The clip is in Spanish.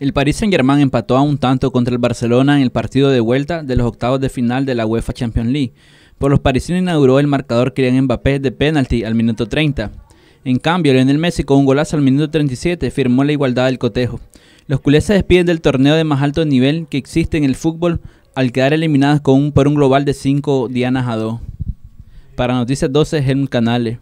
El Paris Saint-Germain empató a un tanto contra el Barcelona en el partido de vuelta de los octavos de final de la UEFA Champions League. Por los parisinos inauguró el marcador Kylian Mbappé de penalti al minuto 30. En cambio, Lionel Messi con un golazo al minuto 37 firmó la igualdad del cotejo. Los culés se despiden del torneo de más alto nivel que existe en el fútbol al quedar eliminados con un, por un global de 5 dianas a 2. Para Noticias 12 Canales.